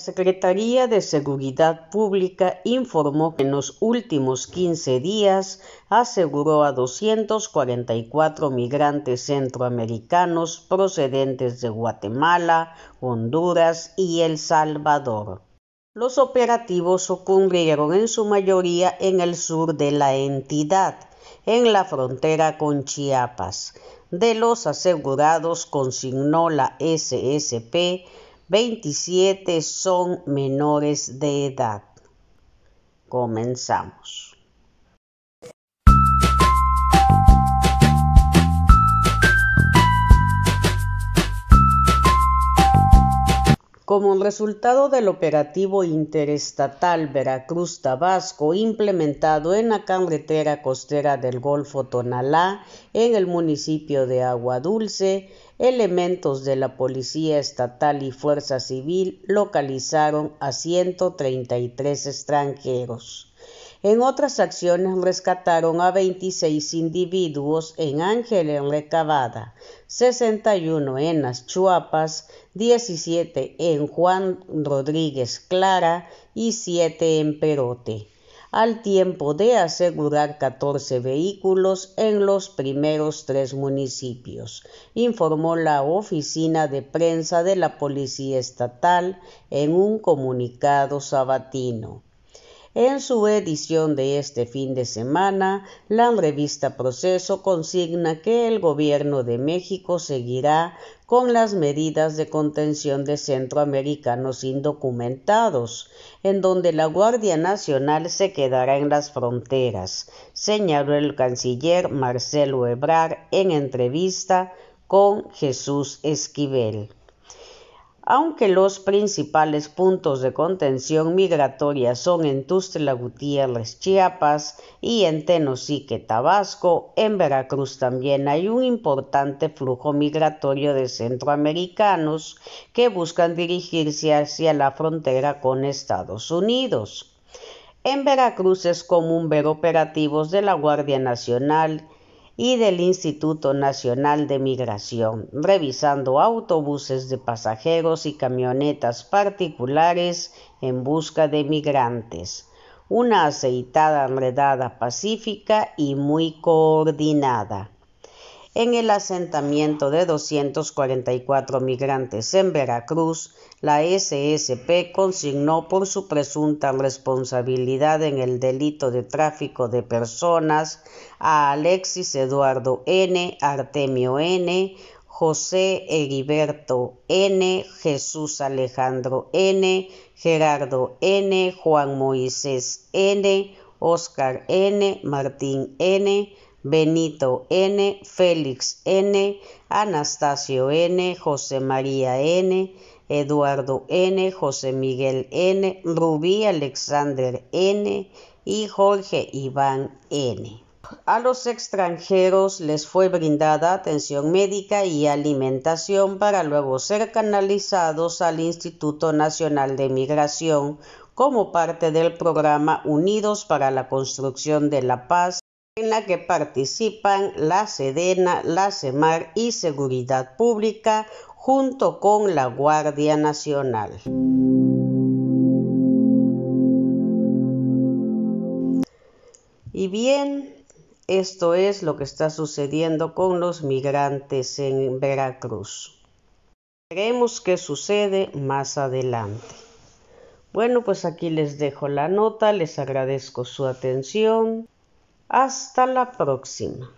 La Secretaría de Seguridad Pública informó que en los últimos 15 días aseguró a 244 migrantes centroamericanos procedentes de Guatemala, Honduras y El Salvador. Los operativos ocurrieron en su mayoría en el sur de la entidad, en la frontera con Chiapas. De los asegurados consignó la SSP 27 son menores de edad. Comenzamos. Como resultado del operativo interestatal Veracruz-Tabasco implementado en la carretera costera del Golfo Tonalá, en el municipio de Agua Dulce, elementos de la Policía Estatal y Fuerza Civil localizaron a 133 extranjeros. En otras acciones rescataron a 26 individuos en Ángel en Recabada, 61 en Las Chuapas, 17 en Juan Rodríguez Clara y 7 en Perote al tiempo de asegurar 14 vehículos en los primeros tres municipios, informó la oficina de prensa de la Policía Estatal en un comunicado sabatino. En su edición de este fin de semana, la revista Proceso consigna que el gobierno de México seguirá con las medidas de contención de centroamericanos indocumentados, en donde la Guardia Nacional se quedará en las fronteras, señaló el canciller Marcelo Ebrar en entrevista con Jesús Esquivel aunque los principales puntos de contención migratoria son en Tustla Gutiérrez, Chiapas y en Tenosique, Tabasco, en Veracruz también hay un importante flujo migratorio de centroamericanos que buscan dirigirse hacia la frontera con Estados Unidos. En Veracruz es común ver operativos de la Guardia Nacional, y del Instituto Nacional de Migración, revisando autobuses de pasajeros y camionetas particulares en busca de migrantes. Una aceitada enredada pacífica y muy coordinada en el asentamiento de 244 migrantes en Veracruz, la SSP consignó por su presunta responsabilidad en el delito de tráfico de personas a Alexis Eduardo N., Artemio N., José Heriberto N., Jesús Alejandro N., Gerardo N., Juan Moisés N., Oscar N., Martín N., Benito N, Félix N, Anastasio N, José María N, Eduardo N, José Miguel N, Rubí Alexander N y Jorge Iván N. A los extranjeros les fue brindada atención médica y alimentación para luego ser canalizados al Instituto Nacional de Migración como parte del programa Unidos para la Construcción de la Paz en la que participan la Sedena, la CEMAR y Seguridad Pública junto con la Guardia Nacional. Y bien, esto es lo que está sucediendo con los migrantes en Veracruz. Veremos qué sucede más adelante. Bueno, pues aquí les dejo la nota, les agradezco su atención. Hasta la próxima.